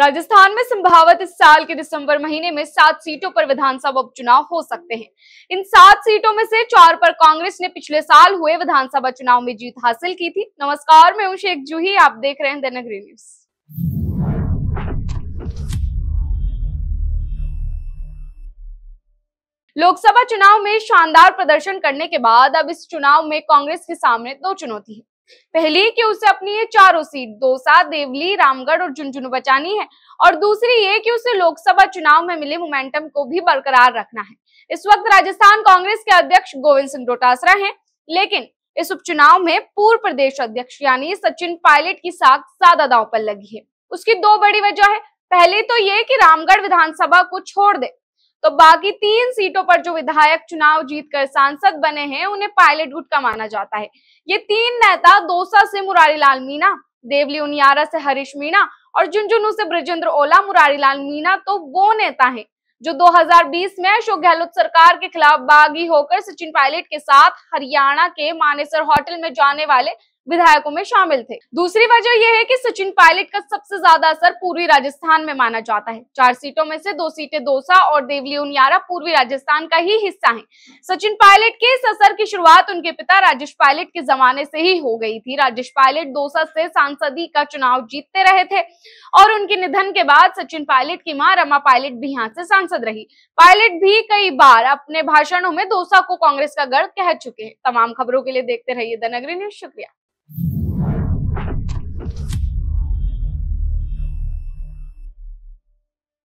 राजस्थान में संभावित इस साल के दिसंबर महीने में सात सीटों पर विधानसभा उपचुनाव हो सकते हैं इन सात सीटों में से चार पर कांग्रेस ने पिछले साल हुए विधानसभा चुनाव में जीत हासिल की थी नमस्कार मैं हूं शेख जूही आप देख रहे हैं दनगरी न्यूज लोकसभा चुनाव में शानदार प्रदर्शन करने के बाद अब इस चुनाव में कांग्रेस के सामने दो चुनौती है पहली कि उसे अपनी ये चारों सीट दोसा देवली रामगढ़ और झुंझुनू बचानी है और दूसरी ये कि उसे लोकसभा चुनाव में मिले मोमेंटम को भी बरकरार रखना है इस वक्त राजस्थान कांग्रेस के अध्यक्ष गोविंद सिंह डोटासरा हैं लेकिन इस उपचुनाव में पूर्व प्रदेश अध्यक्ष यानी सचिन पायलट की साख ज्यादा दाव पर लगी है उसकी दो बड़ी वजह है पहले तो ये की रामगढ़ विधानसभा को छोड़ दे तो बाकी तीन सीटों पर जो विधायक चुनाव जीतकर सांसद बने हैं उन्हें पायलट गुट का माना जाता है ये तीन नेता दोसा से मुरारी लाल मीना देवली उनियारा से हरीश मीणा और झुंझुनू से ब्रजेंद्र ओला मुरारी लाल मीणा तो वो नेता है जो 2020 में अशोक गहलोत सरकार के खिलाफ बागी होकर सचिन पायलट के साथ हरियाणा के मानेसर होटल में जाने वाले विधायकों में शामिल थे दूसरी वजह यह है कि सचिन पायलट का सबसे ज्यादा असर पूर्वी राजस्थान में माना जाता है चार सीटों में से दो सीटें दोसा और देवली उनियारा पूर्वी राजस्थान का ही हिस्सा है सचिन पायलट के इस असर की शुरुआत उनके पिता राजेश पायलट के जमाने से ही हो गई थी राजेश पायलट दोसा से सांसदी का चुनाव जीतते रहे थे और उनके निधन के बाद सचिन पायलट की मां रमा पायलट भी यहाँ से सांसद रही पायलट भी कई बार अपने भाषणों में दोसा को कांग्रेस का गढ़ कह चुके हैं तमाम खबरों के लिए देखते रहिए द नगरी न्यूज शुक्रिया